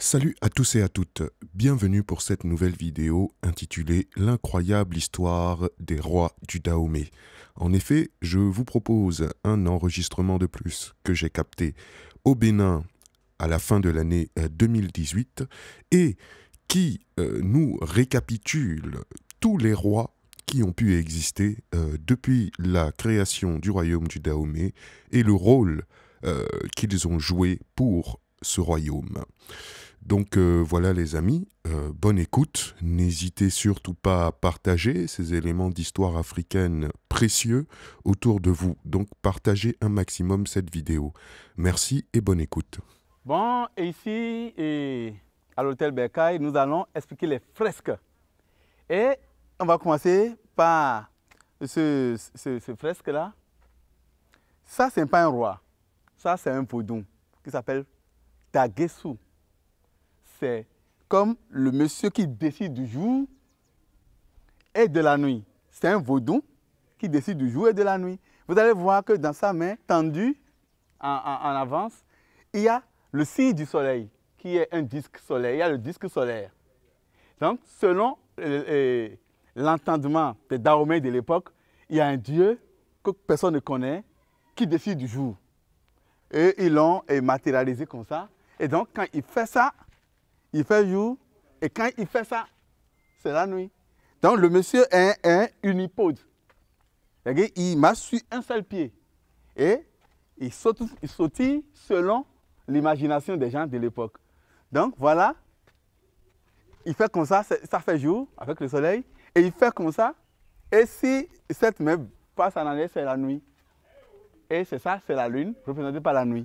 Salut à tous et à toutes, bienvenue pour cette nouvelle vidéo intitulée L'incroyable histoire des rois du Dahomey. En effet, je vous propose un enregistrement de plus que j'ai capté au Bénin à la fin de l'année 2018 euh, et qui euh, nous récapitule tous les rois qui ont pu exister euh, depuis la création du royaume du Dahomey et le rôle qu'ils ont joué pour ce royaume. Donc euh, voilà les amis, euh, bonne écoute, n'hésitez surtout pas à partager ces éléments d'histoire africaine précieux autour de vous. Donc partagez un maximum cette vidéo. Merci et bonne écoute. Bon, ici, et à l'hôtel Berkay, nous allons expliquer les fresques. Et on va commencer par ce, ce, fresque-là. Ça, ce n'est pas un roi. Ça, c'est un podon qui s'appelle Tagesu c'est comme le monsieur qui décide du jour et de la nuit. C'est un vaudou qui décide du jour et de la nuit. Vous allez voir que dans sa main tendue en, avance, il y a le signe du soleil, qui est un disque solaire. Il y a le disque solaire. Donc, selon euh, euh, l'entendement des Dahomey de l'époque, il y a un dieu que personne ne connaît qui décide du jour. Et ils l'ont euh, matérialisé comme ça. Et donc, quand il fait ça, il fait jour, et quand il fait ça, c'est la nuit. Donc le monsieur est un, unipode. Il m'a su un seul pied. Et il saute, il sautille selon l'imagination des gens de l'époque. Donc voilà, il fait comme ça, ça fait jour avec le soleil, et il fait comme ça. Et si cette même passe en arrière, c'est la nuit. Et c'est ça, c'est la lune, représentée par la nuit.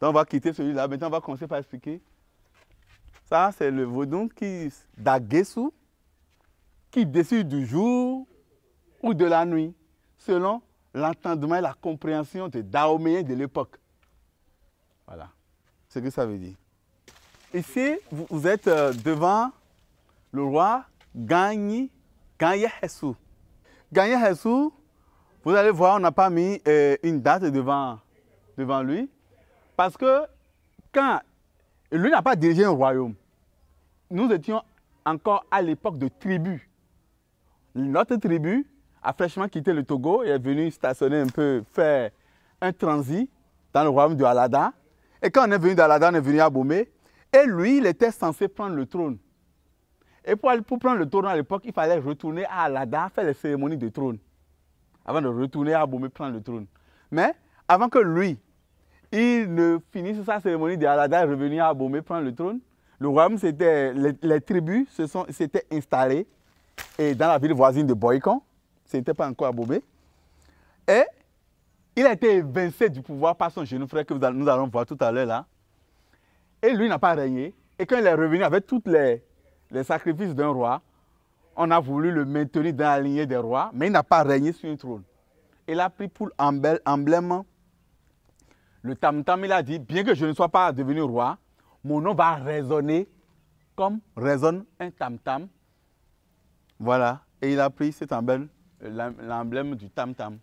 Donc on va quitter celui-là. Maintenant, on va commencer par expliquer ça, c'est le Vodun qui d'Agesu qui décide du jour ou de la nuit, selon l'entendement et la compréhension des Daoméens de l'époque. Voilà ce que ça veut dire. Ici, vous êtes euh, devant le roi Gagne Hessou. Gagné Hessou, vous allez voir, on n'a pas mis euh, une date devant, devant lui, parce que quand lui n'a pas dirigé un royaume, nous étions encore à l'époque de tribus. Notre tribu a fraîchement quitté le Togo et est venue stationner un peu, faire un transit dans le royaume de Alada. Et quand on est venu d'Alada, on est venu à Bomé. Et lui, il était censé prendre le trône. Et pour, pour prendre le trône à l'époque, il fallait retourner à Alada, faire les cérémonies de trône. Avant de retourner à Bomé, prendre le trône. Mais avant que lui, il ne finisse sa cérémonie d'Alada et revenir à Bomé, prendre le trône, le royaume, c'était. Les, tribus s'étaient installées et dans la ville voisine de Boycon. Ce n'était pas encore à Bobé. Et il a été évincé du pouvoir par son jeune frère que nous allons voir tout à l'heure là. Et lui n'a pas régné. Et quand il est revenu avec tous les, les sacrifices d'un roi, on a voulu le maintenir dans la lignée des rois, mais il n'a pas régné sur un trône. Il a pris pour emblème le tam-tam. Il a dit Bien que je ne sois pas devenu roi, mon nom va résonner comme résonne un tam-tam. Voilà. Et il a pris cet emblème, l'emblème du tam-tam.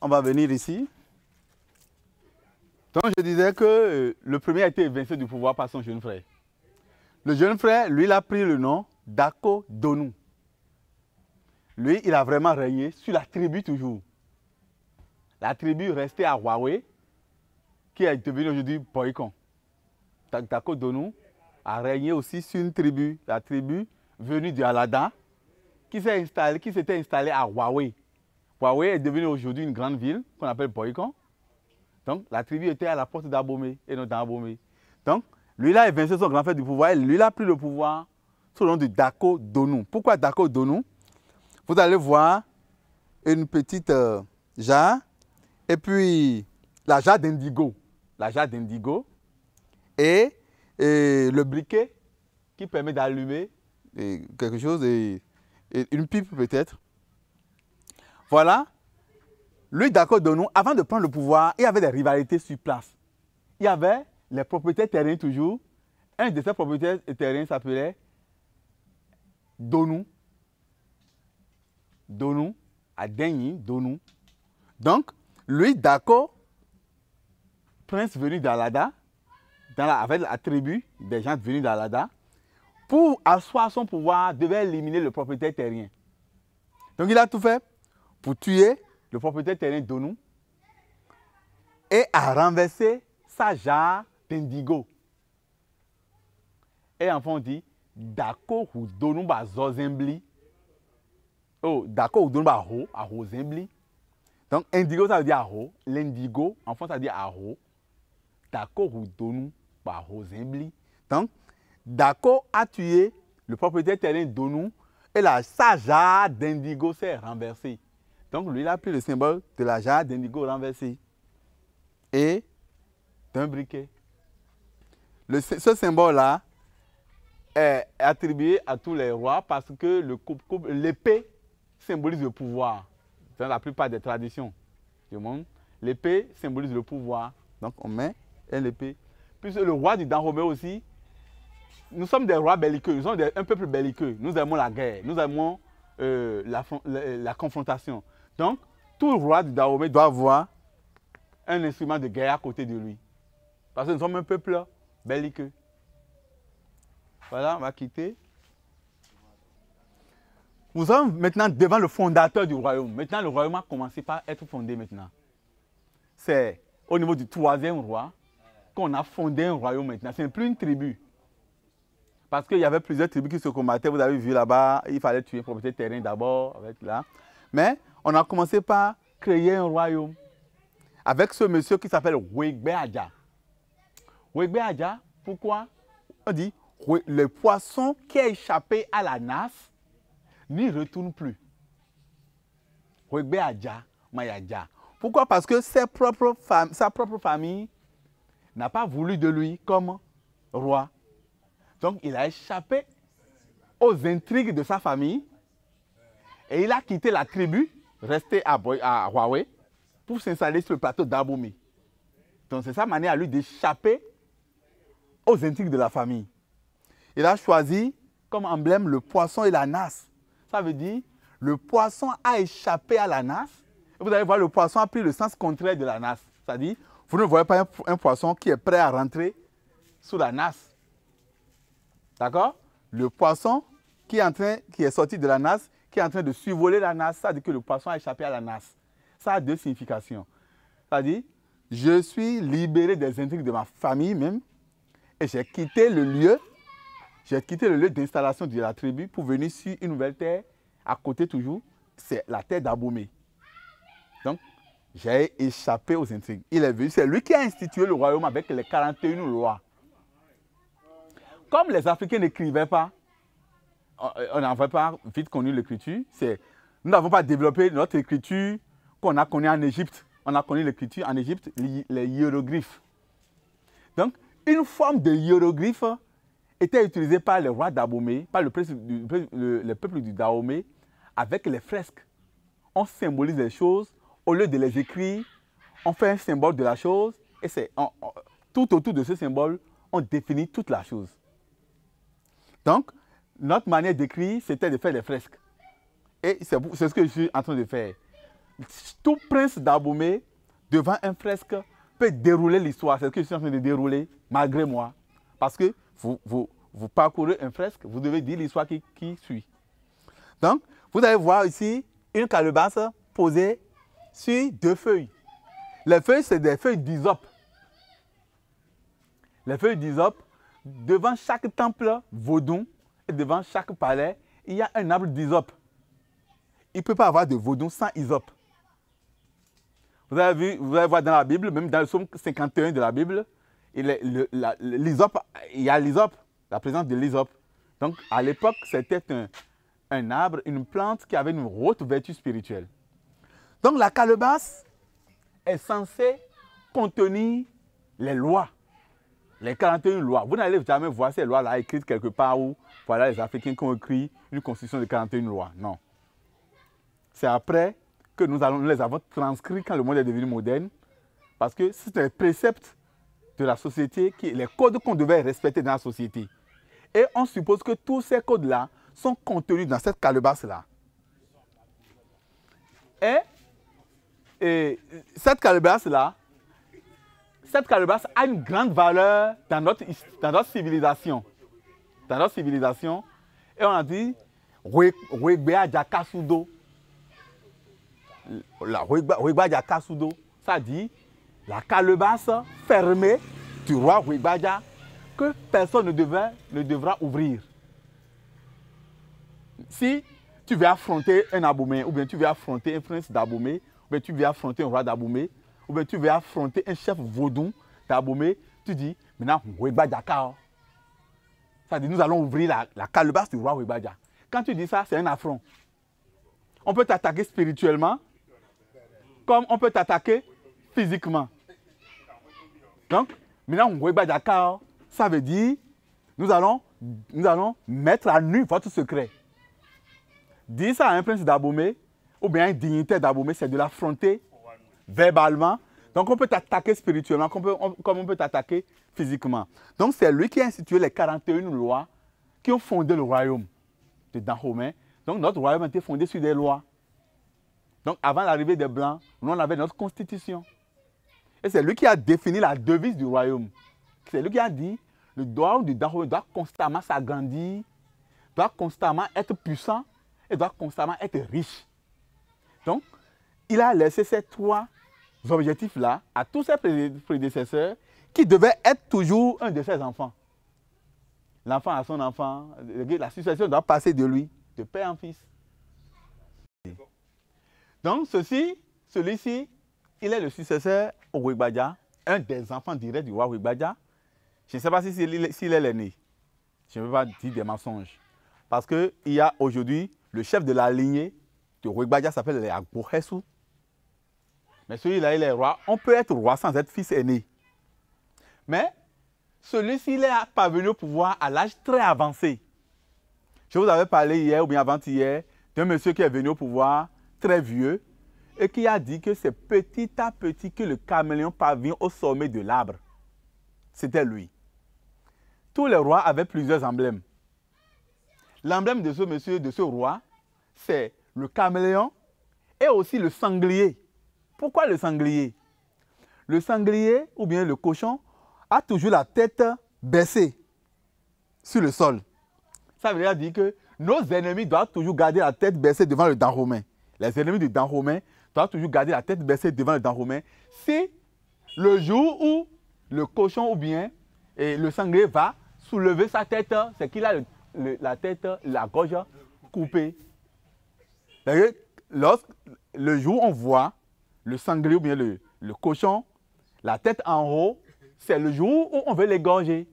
On va venir ici. Donc je disais que euh, le premier a été évincé du pouvoir par son jeune frère. Le jeune frère, lui, il a pris le nom d'Ako Donou. Lui, il a vraiment régné sur la tribu toujours. La tribu restait à Huawei qui est devenu aujourd'hui D'ako Donu a régné aussi sur une tribu, la tribu venue du Alada, qui s'est installée, qui s'était installée à Huawei. Huawei est devenue aujourd'hui une grande ville qu'on appelle Poïcon. Donc la tribu était à la porte d'Abomé et non d'Abomé. Donc lui là a vaincu son grand frère du pouvoir et lui là a pris le pouvoir sous le nom de Dako Donou. Pourquoi Dako Donou Vous allez voir une petite euh, jarre et puis la jarre d'indigo la jade d'indigo et, le briquet qui permet d'allumer quelque chose, et, une pipe peut-être. Voilà. Lui, d'accord, Donou, avant de prendre le pouvoir, il y avait des rivalités sur place. Il y avait les propriétaires terriens toujours. Un de ces propriétaires terriens s'appelait Donou. Donou, Adeni, Donou. Donc, lui, d'accord, prince venu d'Alada, avec la tribu des gens venus d'Alada, pour asseoir son pouvoir, devait éliminer le propriétaire terrien. Donc il a tout fait pour tuer le propriétaire terrien d'Onou et a renversé sa jarre d'indigo. Et enfin on dit, d'accord ou d'Onou ba zozembli, oh, d'accord ou d'Onou ba ho, a ho Donc indigo ça veut dire aho, l'indigo en France ça veut dire aho. Dako Donu par Rosembli. Donc, Dako a tué le propriétaire terrain Donu et la sa jarre d'indigo s'est renversée. Donc, lui, il a pris le symbole de la jarre d'indigo renversée et d'un briquet. ce symbole-là est attribué à tous les rois parce que l'épée symbolise le pouvoir dans la plupart des traditions du monde. L'épée symbolise le pouvoir. Donc on met l'épée. Puisque le roi du Dan aussi, nous sommes des rois belliqueux, nous sommes un peuple belliqueux. Nous aimons la guerre, nous aimons euh, la, confrontation. Donc, tout roi du Dahomey doit avoir un instrument de guerre à côté de lui. Parce que nous sommes un peuple belliqueux. Voilà, on va quitter. Nous sommes maintenant devant le fondateur du royaume. Maintenant, le royaume a commencé par être fondé maintenant. C'est au niveau du troisième roi, qu'on a fondé un royaume maintenant. Ce n'est plus une tribu. Parce qu'il y avait plusieurs tribus qui se combattaient. Vous avez vu là-bas, il fallait tuer le terrain d'abord. là. Mais on a commencé par créer un royaume avec ce monsieur qui s'appelle Wegbe Adja. pourquoi On dit le poisson qui a échappé à la nasse n'y retourne plus. Wegbe Adja, Mayadja. Pourquoi Parce que ses propres sa propre famille n'a pas voulu de lui comme roi. Donc il a échappé aux intrigues de sa famille et il a quitté la tribu, resté à, à Huawei, pour s'installer sur le plateau d'Aboumi. Donc c'est sa manière à lui d'échapper aux intrigues de la famille. Il a choisi comme emblème le poisson et la nasse. Ça veut dire le poisson a échappé à la nasse. Vous allez voir, le poisson a pris le sens contraire de la nasse. C'est-à-dire, vous ne voyez pas un, poisson qui est prêt à rentrer sous la nasse. D'accord Le poisson qui est, en train, qui est sorti de la nasse, qui est en train de survoler la nasse, ça veut que le poisson a échappé à la nasse. Ça a deux significations. Ça dit, je suis libéré des intrigues de ma famille même, et j'ai quitté le lieu, j'ai quitté le lieu d'installation de la tribu pour venir sur une nouvelle terre, à côté toujours, c'est la terre d'Abomé. Donc, j'ai échappé aux intrigues. Il est venu, c'est lui qui a institué le royaume avec les 41 lois. Comme les Africains n'écrivaient pas, on n'avait pas vite connu l'écriture, c'est, nous n'avons pas développé notre écriture qu'on a connue en Égypte. On a connu l'écriture en Égypte, les hiéroglyphes. Donc, une forme de hiéroglyphe était utilisée par le roi d'Abomé, par le, peuple du Dahomé, avec les fresques. On symbolise les choses au lieu de les écrire, on fait un symbole de la chose et c'est tout autour de ce symbole, on définit toute la chose. Donc, notre manière d'écrire, c'était de faire des fresques. Et c'est ce que je suis en train de faire. Tout prince d'Abomey, devant un fresque, peut dérouler l'histoire. C'est ce que je suis en train de dérouler, malgré moi. Parce que vous, vous, vous parcourez un fresque, vous devez dire l'histoire qui, qui suit. Donc, vous allez voir ici une calebasse posée sur deux feuilles. Les feuilles, c'est des feuilles d'hysope. Les feuilles d'isop, devant chaque temple vaudon et devant chaque palais, il y a un arbre d'hysope. Il ne peut pas avoir de vaudon sans hysope. Vous avez vous allez voir dans la Bible, même dans le psaume 51 de la Bible, il y a l'isop, la présence de l'hysope. Donc à l'époque, c'était un arbre, une plante qui avait une haute vertu spirituelle. Donc la calebasse est censée contenir les lois, les 41 lois. Vous n'allez jamais voir ces lois-là écrites quelque part où voilà les Africains qui ont écrit une constitution de 41 lois. Non. C'est après que nous, allons, les avons transcrits quand le monde est devenu moderne, parce que c'est un précepte de la société, qui, les codes qu'on devait respecter dans la société. Et on suppose que tous ces codes-là sont contenus dans cette calebasse-là. Et et eh, cette calebasse-là, cette calebasse a une grande valeur dans notre, dans notre civilisation. Dans notre civilisation. Et on a dit, kasudo »« Jakasudo. Jakasudo, ça dit la calebasse fermée du roi que personne ne, ne devra ouvrir. Si tu veux affronter un Abomé ou bien tu veux affronter un prince d'Abomé, tu veux affronter un roi d'Abomé, ou tu veux affronter un chef vaudou d'Aboumé, tu dis, maintenant, Webadjaka. Ça dire nous allons ouvrir la, calebasse du roi Webadja. Quand tu dis ça, c'est un affront. On peut t'attaquer spirituellement, comme on peut t'attaquer physiquement. Donc, maintenant, ça veut dire, nous allons, nous allons mettre à nu votre secret. Dis ça à un prince d'Aboumé ou bien un dignitaire mais c'est de l'affronter verbalement. Donc on peut t'attaquer spirituellement comme on peut t'attaquer physiquement. Donc c'est lui qui a institué les 41 lois qui ont fondé le royaume de Dahomey. Donc notre royaume a été fondé sur des lois. Donc avant l'arrivée des Blancs, nous on avait notre constitution. Et c'est lui qui a défini la devise du royaume. C'est lui qui a dit, le royaume du Dahomey doit constamment s'agrandir, doit constamment être puissant et doit constamment être riche. Donc, il a laissé ces trois objectifs-là à tous ses prédécesseurs qui devaient être toujours un de ses enfants. L'enfant à son enfant, la succession doit passer de lui, de père en fils. Donc, ceci, celui-ci, il est le successeur au un des enfants directs du roi Je ne sais pas s'il si, est l'aîné. Je ne veux pas dire des mensonges. Parce qu'il y a aujourd'hui le chef de la lignée le s'appelle les Agbohesu. Mais celui-là, il est roi. On peut être roi sans être fils aîné. Mais celui-ci, il est parvenu au pouvoir à l'âge très avancé. Je vous avais parlé hier ou bien avant-hier d'un monsieur qui est venu au pouvoir très vieux et qui a dit que c'est petit à petit que le caméléon parvient au sommet de l'arbre. C'était lui. Tous les rois avaient plusieurs emblèmes. L'emblème de ce monsieur, de ce roi, c'est le caméléon et aussi le sanglier. Pourquoi le sanglier Le sanglier ou bien le cochon a toujours la tête baissée sur le sol. Ça veut dire que nos ennemis doivent toujours garder la tête baissée devant le dent romain. Les ennemis du dent romain doivent toujours garder la tête baissée devant le dent romain. Si le jour où le cochon ou bien et le sanglier va soulever sa tête, c'est qu'il a la tête, la gorge coupée. Ben, lorsque le jour où on voit le sanglier ou bien le, cochon, la tête en haut, c'est le jour où on veut l'égorger.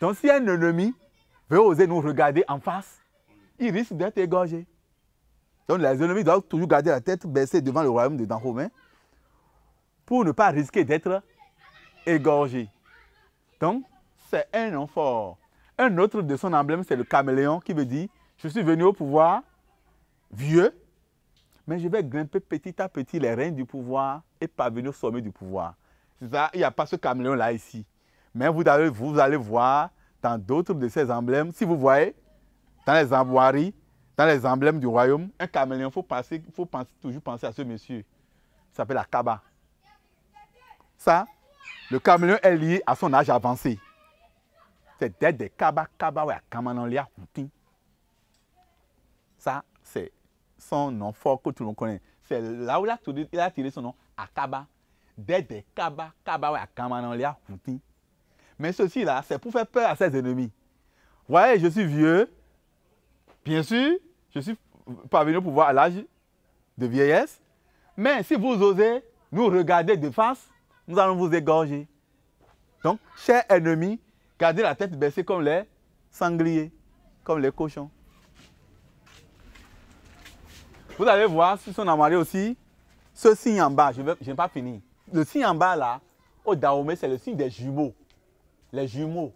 Donc si un ennemi veut oser nous regarder en face, il risque d'être égorgé. Donc les ennemis doivent toujours garder la tête baissée devant le royaume de Dan romain pour ne pas risquer d'être égorgé. Donc c'est un nom fort. Un autre de son emblème, c'est le caméléon qui veut dire, je suis venu au pouvoir vieux, mais je vais grimper petit à petit les reins du pouvoir et parvenir au sommet du pouvoir. il n'y a pas ce caméléon-là ici. Mais vous allez, vous allez voir dans d'autres de ces emblèmes, si vous voyez, dans les envoiries, dans les emblèmes du royaume, un caméléon, il faut, penser, faut toujours penser à ce monsieur. Il s'appelle Akaba. Ça, le caméléon est lié à son âge avancé. C'est des Kaba, Kaba, ouais, Kamanolia, Ça, c'est son nom fort que tout le monde connaît. C'est là où il a, il a tiré son nom, Akaba. Dede Kaba, Kaba, ouais, a Houti. Mais ceci là, c'est pour faire peur à ses ennemis. Voyez, je suis vieux. Bien sûr, je suis parvenu pouvoir à l'âge de vieillesse. Mais si vous osez nous regarder de face, nous allons vous égorger. Donc, chers ennemis, gardez la tête baissée comme les sangliers, comme les cochons. Vous allez voir, si son amarré aussi, ce signe en bas, je n'ai pas fini. Le signe en bas là, au Dahomey, c'est le signe des jumeaux. Les jumeaux.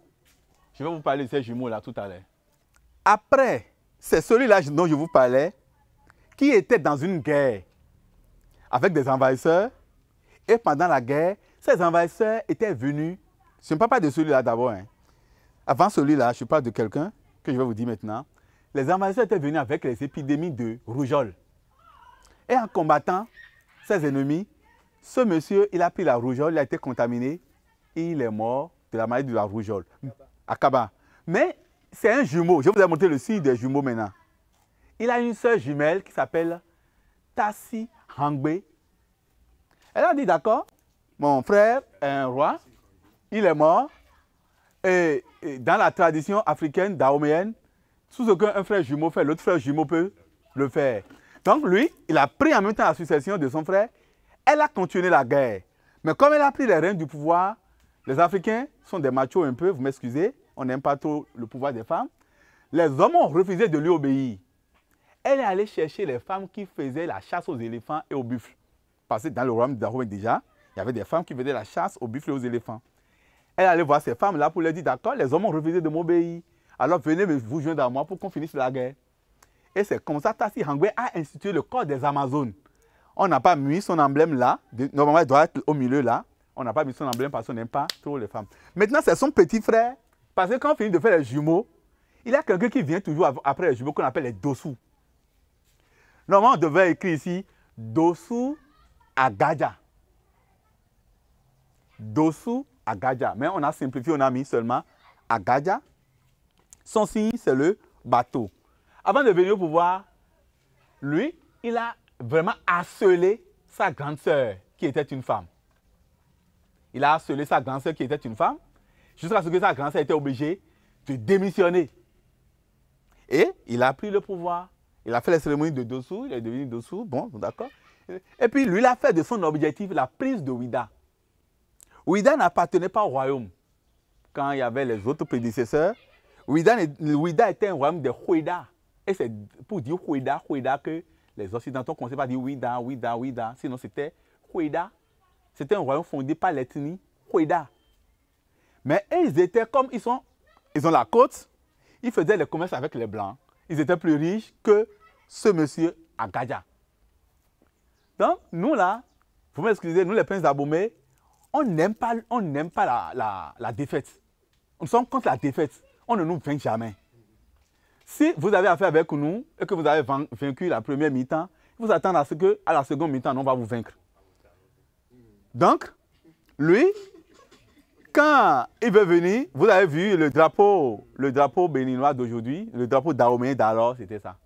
Je vais vous parler de ces jumeaux là tout à l'heure. Après, c'est celui-là dont je vous parlais, qui était dans une guerre avec des envahisseurs. Et pendant la guerre, ces envahisseurs étaient venus. Je ne parle pas de celui-là d'abord. Hein. Avant celui-là, je parle de quelqu'un que je vais vous dire maintenant. Les envahisseurs étaient venus avec les épidémies de rougeole. Et en combattant ses ennemis, ce monsieur, il a pris la rougeole, il a été contaminé, et il est mort de la maladie de la rougeole, à Mais c'est un jumeau, je vous ai montré le signe des jumeaux maintenant. Il a une sœur jumelle qui s'appelle Tassi Hangbe. Elle a dit, d'accord, mon frère est un roi, il est mort, et, dans la tradition africaine, daoméenne, tout ce qu'un frère jumeau fait, l'autre frère jumeau peut le faire. Donc lui, il a pris en même temps la succession de son frère. Elle a continué la guerre. Mais comme elle a pris les reins du pouvoir, les Africains sont des machos un peu, vous m'excusez, on n'aime pas trop le pouvoir des femmes. Les hommes ont refusé de lui obéir. Elle est allée chercher les femmes qui faisaient la chasse aux éléphants et aux buffles. Parce que dans le royaume Darwin déjà, il y avait des femmes qui faisaient la chasse aux buffles et aux éléphants. Elle est allée voir ces femmes-là pour leur dire, d'accord, les hommes ont refusé de m'obéir. Alors venez vous joindre à moi pour qu'on finisse la guerre. Et c'est comme ça Tassi Hangwe a institué le corps des Amazones. On n'a pas mis son emblème là. Normalement, il doit être au milieu là. On n'a pas mis son emblème parce qu'on n'aime pas trop les femmes. Maintenant, c'est son petit frère. Parce que quand on finit de faire les jumeaux, il y a quelqu'un qui vient toujours après les jumeaux qu'on appelle les Dossous. Normalement, on devait écrire ici dosu Agaja. à Agaja. Mais on a simplifié, on a mis seulement Agaja. Son signe, c'est le bateau. Avant de venir au pouvoir, lui, il a vraiment harcelé sa grande sœur, qui était une femme. Il a harcelé sa grande sœur, qui était une femme, jusqu'à ce que sa grande sœur était obligée de démissionner. Et il a pris le pouvoir. Il a fait la cérémonie de dessous. il est devenu dessous. bon, d'accord. Et puis lui, il a fait de son objectif la prise de Ouida. Ouida n'appartenait pas au royaume. Quand il y avait les autres prédécesseurs, Ouida, était un royaume de Huida. Et c'est pour dire Hueda, Hueda que les Occidentaux ne commençaient pas à dire Ouida, Ouida, Ouida. Sinon, c'était Hueda. C'était un royaume fondé par l'ethnie Hueda. Mais ils étaient comme ils sont, ils ont la côte, ils faisaient le commerce avec les Blancs. Ils étaient plus riches que ce monsieur à Gaja. Donc, nous là, vous m'excusez, nous les princes d'Abomey, on n'aime pas, on pas la, défaite. Nous sommes contre la défaite. On ne nous vainc jamais. Si vous avez affaire avec nous et que vous avez vaincu la première mi-temps, vous attendez à ce que à la seconde mi-temps, on va vous vaincre. Donc, lui, quand il veut venir, vous avez vu le drapeau, le drapeau béninois d'aujourd'hui, le drapeau d'Aomé, d'alors, c'était ça.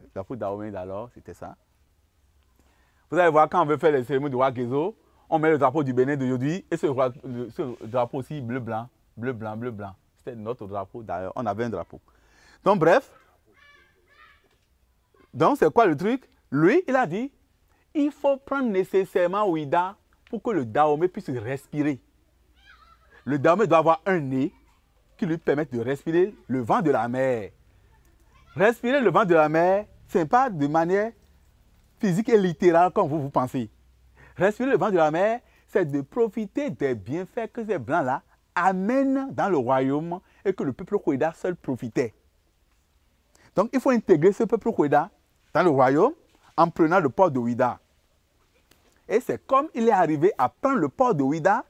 Le drapeau d'Aomé, d'alors, c'était ça. Vous allez voir, quand on veut faire les cérémonies roi Guézo, on met le drapeau du Bénin d'aujourd'hui et ce, drapeau ci bleu-blanc, bleu-blanc, bleu-blanc. C'était notre drapeau d'ailleurs, on avait un drapeau. Donc bref, donc c'est quoi le truc Lui, il a dit, il faut prendre nécessairement Ouida pour que le Dahomey puisse respirer. Le Dahomey doit avoir un nez qui lui permette de respirer le vent de la mer. Respirer le vent de la mer, ce n'est pas de manière physique et littérale comme vous vous pensez. Respirer le vent de la mer, c'est de profiter des bienfaits que ces blancs-là amènent dans le royaume et que le peuple Ouida seul profitait. Donc il faut intégrer ce peuple Ouida dans le royaume en prenant le port de Ouida. Et c'est comme il est arrivé à prendre le port de Ouida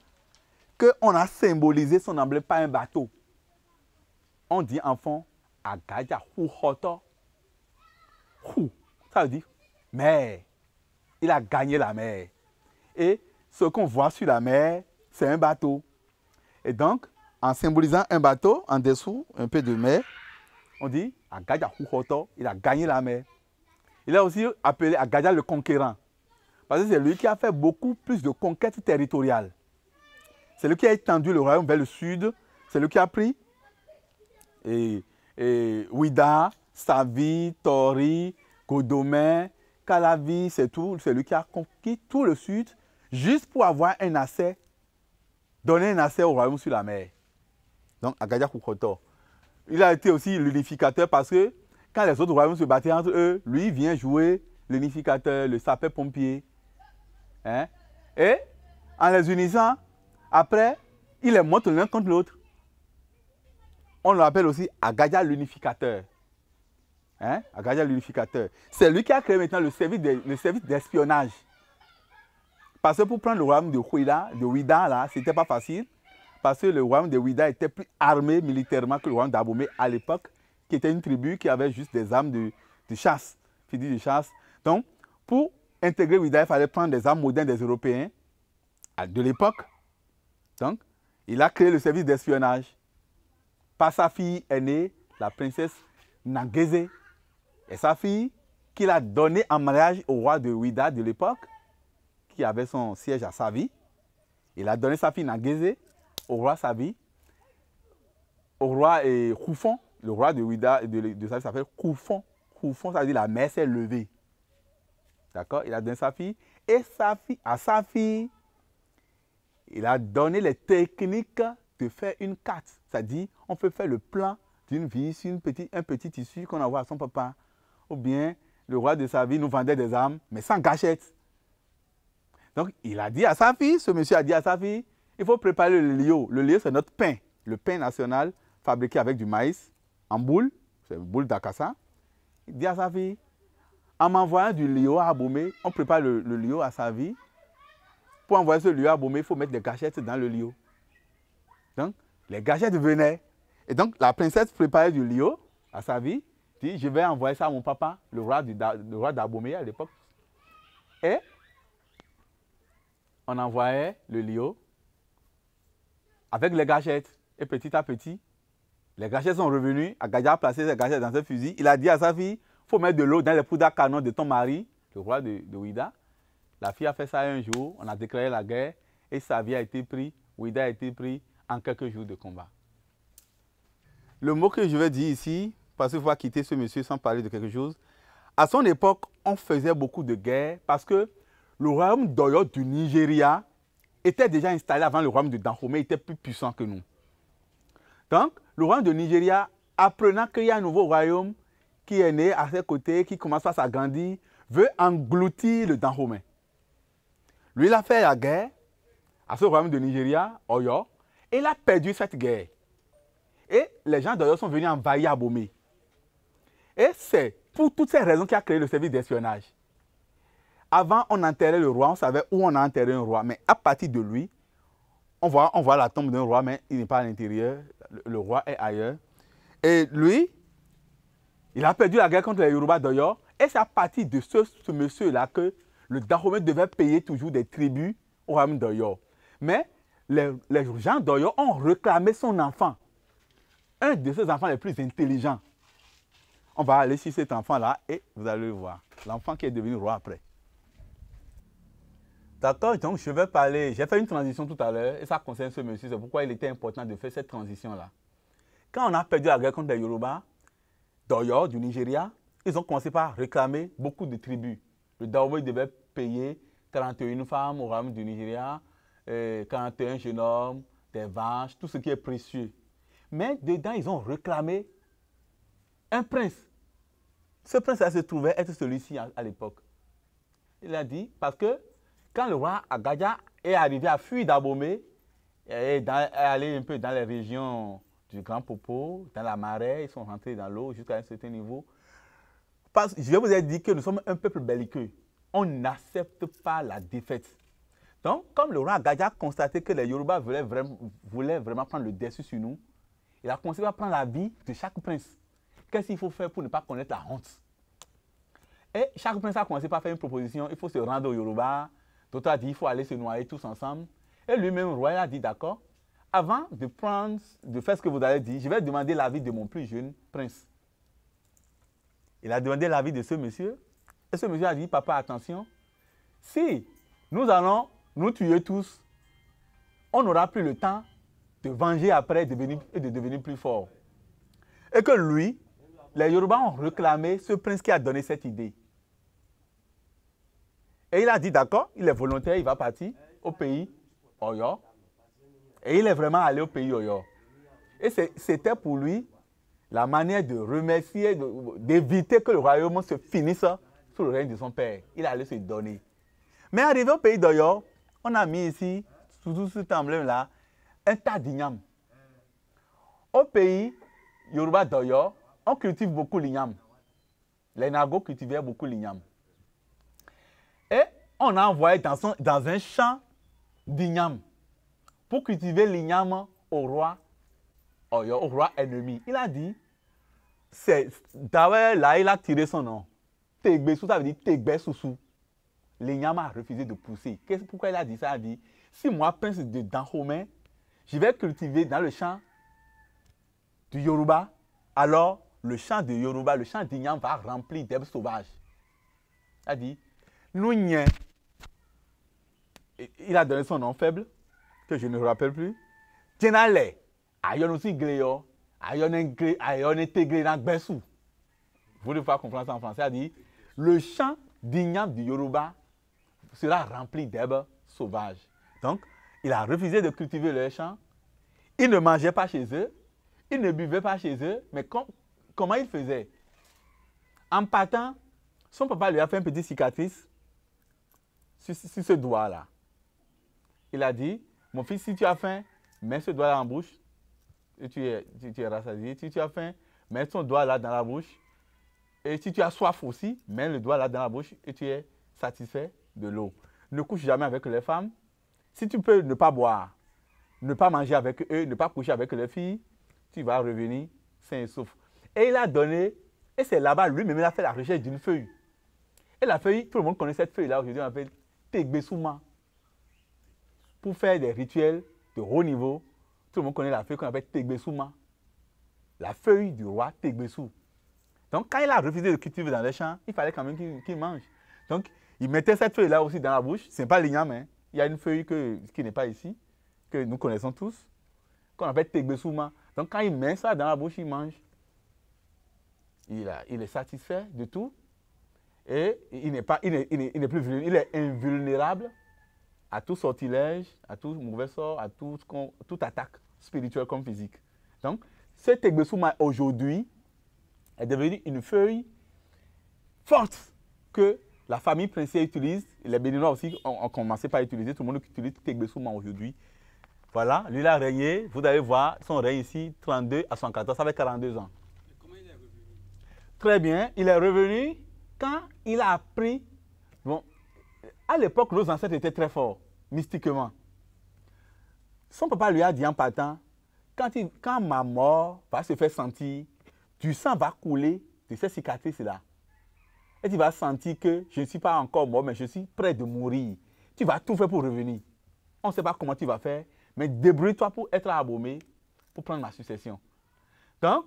qu'on a symbolisé son emblème par un bateau. On dit enfant, Agaja hoto. Hu, ça veut dire mer. Il a gagné la mer. Et ce qu'on voit sur la mer, c'est un bateau. Et donc, en symbolisant un bateau, en dessous, un peu de mer, on dit Agadja Huhoto, il a gagné la mer. Il a aussi appelé Agadja le conquérant. Parce que c'est lui qui a fait beaucoup plus de conquêtes territoriales. C'est lui qui a étendu le royaume vers le sud. C'est lui qui a pris et, Ouida, Savi, Tori, Godomen, Calavi, c'est tout. C'est lui qui a conquis tout le sud juste pour avoir un accès, donner un accès au royaume sur la mer. Donc, Agadja Kukoto il a été aussi l'unificateur parce que quand les autres royaumes se battaient entre eux, lui vient jouer l'unificateur, le sapeur pompier. Hein. Et en les unissant, après, il les montre l'un contre l'autre. On l'appelle aussi Agaja l'unificateur. Hein? l'unificateur. C'est lui qui a créé maintenant le service, de, d'espionnage. Parce que pour prendre le royaume de Huida, de n'était c'était pas facile parce que le royaume de Ouida était plus armé militairement que le royaume d'Abomey à l'époque, qui était une tribu qui avait juste des armes de, chasse, de chasse. Donc, pour intégrer Ouida, il fallait prendre des armes modernes des Européens de l'époque. Donc, il a créé le service d'espionnage par sa fille aînée, la princesse Nageze, et sa fille qu'il a donnée en mariage au roi de Ouida de l'époque, qui avait son siège à sa vie, Il a donné sa fille Nageze au roi Savi, au roi et Koufon, le roi de Ouida de, de s'appelle Koufon. Koufon, ça veut dire la mer s'est levée. D'accord Il a donné sa fille. Et sa fille, à sa fille, il a donné les techniques de faire une carte. Ça à dire on peut faire le plan d'une vie sur une un petit tissu qu'on envoie à son papa. Ou bien, le roi de sa nous vendait des armes, mais sans gâchette. Donc, il a dit à sa fille, ce monsieur a dit à sa fille, il faut préparer le lio. Le lio, c'est notre pain. Le pain national fabriqué avec du maïs en boule. C'est une boule d'akassa. Il dit à sa fille, en m'envoyant du lio à Abomé, on prépare le, lio à sa vie. Pour envoyer ce lio à Abomé, il faut mettre des gâchettes dans le lio. Donc, les gâchettes venaient. Et donc, la princesse préparait du lio à sa vie. Dit, je vais envoyer ça à mon papa, le roi, du, roi d'Abomé à l'époque. Et on envoyait le lio avec les gâchettes. Et petit à petit, les gâchettes sont revenues. Agadia a placé ses gâchettes dans un fusil, Il a dit à sa fille, il faut mettre de l'eau dans les poudres à canon de ton mari, le roi de, de Ouida. La fille a fait ça un jour, on a déclaré la guerre et sa vie a été prise, Ouida a été pris en quelques jours de combat. Le mot que je vais dire ici, parce qu'il faut quitter ce monsieur sans parler de quelque chose, à son époque, on faisait beaucoup de guerre, parce que le royaume d'Oyo du Nigeria était déjà installé avant le royaume de Dahomey, était plus puissant que nous. Donc, le royaume de Nigeria, apprenant qu'il y a un nouveau royaume qui est né à ses côtés, qui commence à s'agrandir, veut engloutir le Dahomey. Lui, il a fait la guerre à ce royaume de Nigeria, Oyo, et il a perdu cette guerre. Et les gens d'Oyo sont venus envahir Abomey. Et c'est pour toutes ces raisons qu'il a créé le service d'espionnage. Avant, on enterrait le roi, on savait où on a enterré un roi. Mais à partir de lui, on voit, on voit la tombe d'un roi, mais il n'est pas à l'intérieur. Le, roi est ailleurs. Et lui, il a perdu la guerre contre les Yoruba d'Oyo. Et c'est à partir de ce, monsieur-là que le Dahomey devait payer toujours des tribus au royaume d'Oyo. Mais les, gens d'Oyo ont réclamé son enfant. Un de ses enfants les plus intelligents. On va aller sur cet enfant-là et vous allez le voir. L'enfant qui est devenu roi après. D'accord, donc je vais parler, j'ai fait une transition tout à l'heure et ça concerne ce monsieur, c'est pourquoi il était important de faire cette transition-là. Quand on a perdu la guerre contre les Yoruba, d'Oyo, du Nigeria, ils ont commencé par réclamer beaucoup de tribus. Le Dawoy devait payer 31 femmes au royaume du Nigeria, 41 euh, jeunes hommes, des vaches, tout ce qui est précieux. Mais dedans, ils ont réclamé un prince. Ce prince-là se trouvait être celui-ci à, à l'époque. Il a dit, parce que quand le roi Agaja est arrivé à fuir d'Abomé et est allé un peu dans les régions du Grand Popo, dans la marée, ils sont rentrés dans l'eau jusqu'à un certain niveau. Parce, je vous ai dit que nous sommes un peuple belliqueux. On n'accepte pas la défaite. Donc, comme le roi Agaja constaté que les Yoruba voulaient vraiment, prendre le dessus sur nous, il a commencé à prendre la vie de chaque prince. Qu'est-ce qu'il faut faire pour ne pas connaître la honte Et chaque prince a commencé par faire une proposition. Il faut se rendre aux Yoruba, Toto a dit il faut aller se noyer tous ensemble. Et lui-même, le roi a dit d'accord. Avant de prendre, de faire ce que vous allez dit, je vais demander l'avis de mon plus jeune prince. Il a demandé l'avis de ce monsieur. Et ce monsieur a dit, papa, attention, si nous allons nous tuer tous, on n'aura plus le temps de venger après et de devenir, plus fort. Et que lui, les Yorubas ont réclamé ce prince qui a donné cette idée. Et il a dit, d'accord, il est volontaire, il va partir au pays Oyo. Et il est vraiment allé au pays Oyo. Et c'était pour lui la manière de remercier, d'éviter que le royaume se finisse sous le règne de son père. Il allait se donner. Mais arrivé au pays d'Oyo, on a mis ici, sous cet emblème-là, un tas d'ignames. Au pays Yoruba d'Oyo, on cultive beaucoup l'igname. Les Nago cultivaient beaucoup l'ignam on a envoyé dans, dans un champ d'igname pour cultiver l'igname au roi, oh, au, roi ennemi. Il a dit, c'est là, il a tiré son nom. Tegbesu, ça veut dire Tegbesusu. L'igname a refusé de pousser. Pourquoi il a dit ça Il a dit, si moi, prince de Dahomey, je vais cultiver dans le champ du Yoruba, alors le champ du Yoruba, le champ d'igname va remplir d'herbes sauvages. Il a dit, nous n'y il a donné son nom faible, que je ne rappelle plus. Tienale, ayon aussi gléo, oh. ayon intégré dans bessou. Vous voulez faire comprendre ça en français, a Il dit le champ digne du Yoruba sera rempli d'herbes sauvages. Donc, il a refusé de cultiver le champ. Il ne mangeait pas chez eux. Il ne buvait pas chez eux. Mais comment il faisait En partant, son papa lui a fait une petite cicatrice sur ce doigt-là il a dit, mon fils, si tu as faim, mets ce doigt-là en bouche et tu es, rassasié. Si tu as faim, mets ton doigt là dans la bouche. Et si tu as soif aussi, mets le doigt là dans la bouche et tu es satisfait de l'eau. Ne couche jamais avec les femmes. Si tu peux ne pas boire, ne pas manger avec eux, ne pas coucher avec les filles, tu vas revenir sain et sauf. Et il a donné, et c'est là-bas, lui-même, il a fait la recherche d'une feuille. Et la feuille, tout le monde connaît cette feuille-là aujourd'hui, on appelle Tegbesouma pour faire des rituels de haut niveau. Tout le monde connaît la feuille qu'on appelle Tegbesuma. La feuille du roi Tegbesu. Donc, quand il a refusé de cultiver dans les champs, il fallait quand même qu'il mange. Donc, il mettait cette feuille-là aussi dans la bouche. Ce n'est pas l'igname, hein. il y a une feuille que, qui n'est pas ici, que nous connaissons tous, qu'on appelle Tegbesuma. Donc, quand il met ça dans la bouche, il mange. Il, il est satisfait de tout et il n'est plus vulnérable, il est invulnérable à tout sortilège, à tout mauvais sort, à toute attaque spirituelle comme physique. Donc, ce Tegbesuma aujourd'hui est devenu une feuille forte que la famille princière utilise. Les Béninois aussi ont, commencé par utiliser. Tout le monde utilise Tegbesouma aujourd'hui. Voilà, lui, il a régné. Vous allez voir son règne ici, 32 à 114, ça fait 42 ans. comment il est revenu Très bien, il est revenu quand il a appris. Bon, à l'époque, nos ancêtres étaient très forts mystiquement. Son papa lui a dit en partant, quand, ma mort va se faire sentir, du sang va couler de cette cicatrices-là. Et tu vas sentir que je ne suis pas encore mort, mais je suis près de mourir. Tu vas tout faire pour revenir. On ne sait pas comment tu vas faire, mais débrouille-toi pour être abonné, pour prendre ma succession. Donc,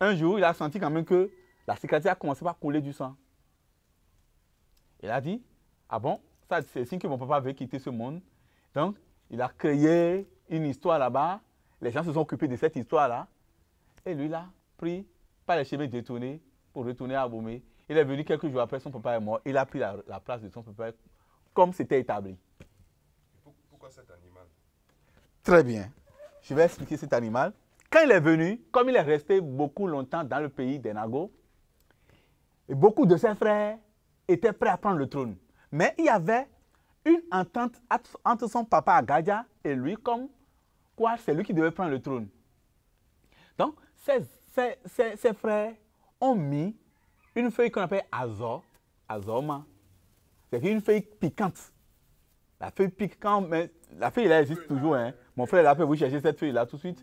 un jour, il a senti quand même que la cicatrice a commencé à couler du sang. Il a dit, ah bon, ça, c'est signe que mon papa avait quitter ce monde. Donc, il a créé une histoire là-bas. Les gens se sont occupés de cette histoire-là. Et lui, a pris par les chemins détournés pour retourner à Abomey. Il est venu quelques jours après, son papa est mort. Il a pris la, place de son papa comme c'était établi. Pourquoi cet animal Très bien. Je vais expliquer cet animal. Quand il est venu, comme il est resté beaucoup longtemps dans le pays des beaucoup de ses frères étaient prêts à prendre le trône. Mais il y avait une entente entre son papa Agadia et lui, comme quoi c'est lui qui devait prendre le trône. Donc, ses, frères ont mis une feuille qu'on appelle Azor, Azoma. C'est une feuille piquante. La feuille piquante, mais la feuille là existe toujours. Hein. Mon frère là, vous cherchez cette feuille là tout de suite.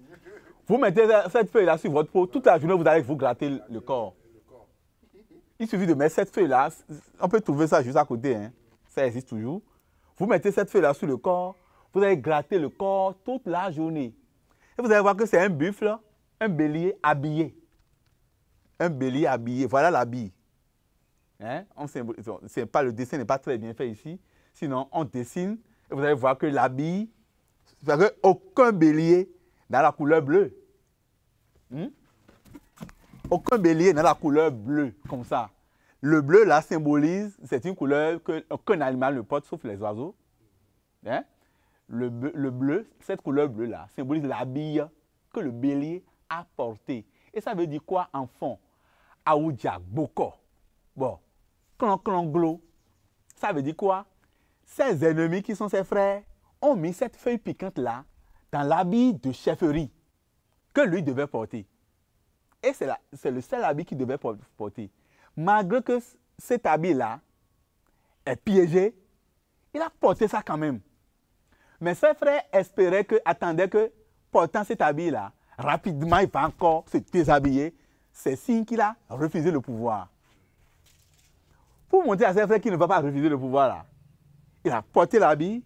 Vous mettez cette feuille là sur votre peau, toute la journée vous allez vous gratter le corps. Il suffit de mettre cette feuille là, on peut trouver ça juste à côté. Hein ça existe toujours. Vous mettez cette feuille-là sur le corps, vous allez gratter le corps toute la journée. Et vous allez voir que c'est un buffle, un bélier habillé. Un bélier habillé, voilà l'habit. Hein? le dessin n'est pas très bien fait ici. Sinon, on dessine et vous allez voir que l'habit, vous aucun bélier dans la couleur bleue. Hmm? Aucun bélier dans la couleur bleue, comme ça. Le bleu, là, symbolise, c'est une couleur que qu'aucun animal ne porte, sauf les oiseaux. Hein? Le, bleu, cette couleur bleue-là, symbolise la que le bélier a portée. Et ça veut dire quoi, enfant Aoudia, Boko, bon, clan, clan, glo. Ça veut dire quoi Ses ennemis qui sont ses frères ont mis cette feuille piquante-là dans l'habit de chefferie que lui devait porter. Et c'est le seul habit qu'il devait porter malgré que cet habit-là est piégé, il a porté ça quand même. Mais ses frères espéraient que, attendaient que, portant cet habit-là, rapidement, il va encore se déshabiller. C'est signe qu'il a refusé le pouvoir. Pour montrer à ses frères qu'il ne va pas refuser le pouvoir, là, il a porté l'habit.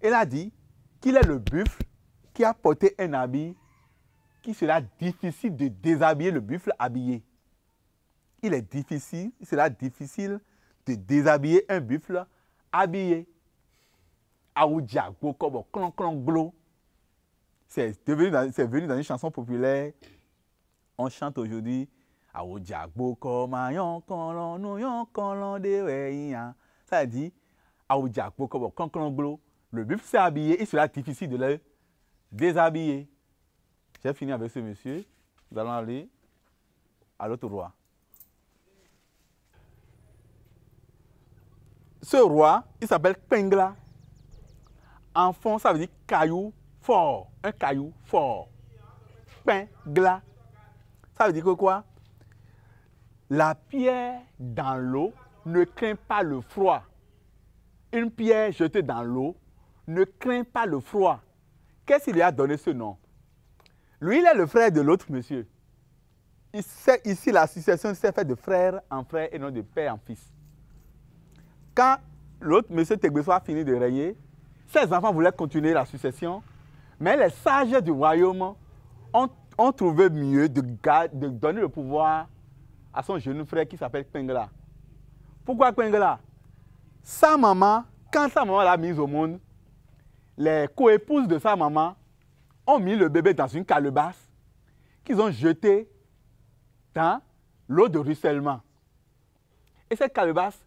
Il a dit qu'il est le buffle qui a porté un habit qui sera difficile de déshabiller le buffle habillé il est difficile, il sera difficile de déshabiller un buffle habillé. Aoudia Gokobo, clon clon glo. C'est venu dans une chanson populaire. On chante aujourd'hui. Aoudia hein. Ça dit, glo. Le buffle s'est habillé, il sera difficile de le déshabiller. J'ai fini avec ce monsieur. Nous allons aller à l'autre roi. ce roi, il s'appelle Pengla. fond, ça veut dire caillou fort, un caillou fort. Pengla. Ça veut dire que quoi La pierre dans l'eau ne craint pas le froid. Une pierre jetée dans l'eau ne craint pas le froid. Qu'est-ce qu'il lui a donné ce nom Lui, il est le frère de l'autre monsieur. Ici, ici la succession s'est faite de frère en frère et non de père en fils. Quand l'autre, M. Tegbeso, a fini de rayer, ses enfants voulaient continuer la succession, mais les sages du royaume ont, trouvé mieux de, de, donner le pouvoir à son jeune frère qui s'appelle Kwengla. Pourquoi Kwengla Sa maman, quand sa maman l'a mise au monde, les coépouses de sa maman ont mis le bébé dans une calebasse qu'ils ont jetée dans l'eau de ruissellement. Et cette calebasse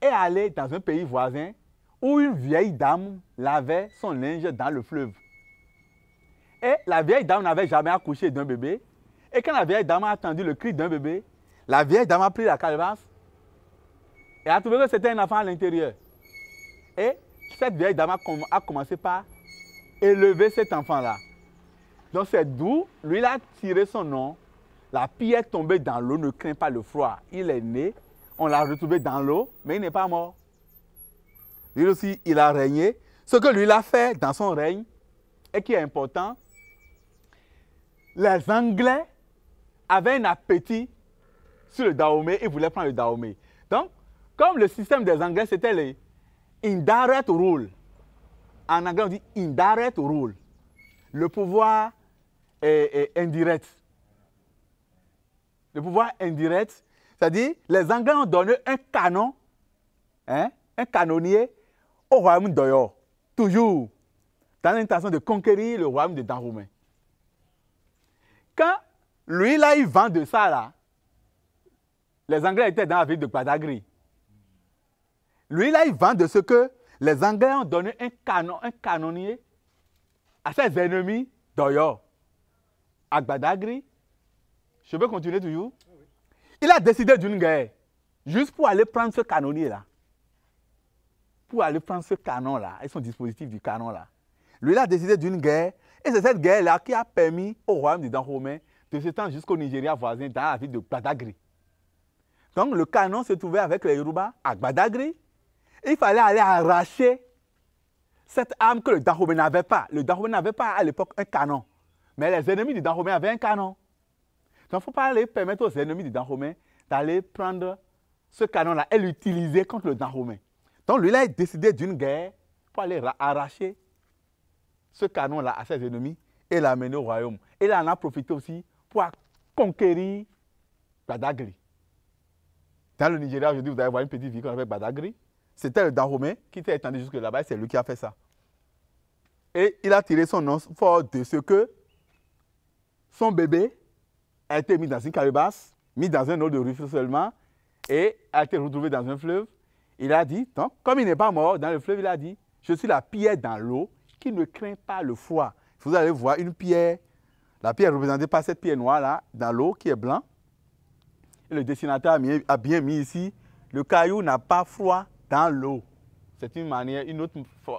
est allé dans un pays voisin où une vieille dame lavait son linge dans le fleuve. Et la vieille dame n'avait jamais accouché d'un bébé. Et quand la vieille dame a entendu le cri d'un bébé, la vieille dame a pris la calebasse et a trouvé que c'était un enfant à l'intérieur. Et cette vieille dame a, commencé par élever cet enfant-là. Donc c'est d'où lui a tiré son nom. La pierre tombée dans l'eau ne craint pas le froid. Il est né on l'a retrouvé dans l'eau, mais il n'est pas mort. Lui aussi, il a régné. Ce que lui a fait dans son règne, et qui est important, les Anglais avaient un appétit sur le Dahomey et voulaient prendre le Dahomey. Donc, comme le système des Anglais, c'était le indirect rule. En anglais, on dit indirect rule. Le pouvoir est indirect. Le pouvoir indirect c'est-à-dire, les Anglais ont donné un canon, hein, un canonnier au royaume d'Oyo, toujours dans l'intention de conquérir le royaume de dents Quand lui, là, il vend de ça, là, les Anglais étaient dans la ville de Badagri. Lui, là, il vend de ce que les Anglais ont donné un canon, un canonnier à ses ennemis d'Oyo, à Badagri. Je peux continuer toujours il a décidé d'une guerre juste pour aller prendre ce canonnier-là. Pour aller prendre ce canon-là et son dispositif du canon-là. Lui, il a décidé d'une guerre et c'est cette guerre-là qui a permis au royaume du dents de s'étendre jusqu'au Nigeria voisin dans la ville de Badagri. Donc le canon se trouvait avec les Yoruba à Badagry. Il fallait aller arracher cette arme que le Dahomey n'avait pas. Le Dahomey n'avait pas à l'époque un canon. Mais les ennemis du Dahomey avaient un canon. Donc, il ne faut pas aller permettre aux ennemis du Dan Romain d'aller prendre ce canon-là et l'utiliser contre le Dan Romain. Donc, lui-là, il a décidé d'une guerre pour aller arracher ce canon-là à ses ennemis et l'amener au royaume. Et là, en a profité aussi pour conquérir Badagri. Dans le Nigeria, aujourd'hui, vous allez voir une petite ville qu'on Badagri. C'était le Dan Romain qui était étendu jusque là-bas, c'est lui qui a fait ça. Et il a tiré son nom fort de ce que son bébé a été mis dans une calebasse, mis dans un eau de ruisseau seulement, et a été retrouvée dans un fleuve. Il a dit, donc, comme il n'est pas mort dans le fleuve, il a dit, je suis la pierre dans l'eau qui ne craint pas le froid. Vous allez voir une pierre, la pierre représentée par cette pierre noire là, dans l'eau qui est blanc. le dessinateur a, bien mis ici, le caillou n'a pas froid dans l'eau. C'est une manière, une autre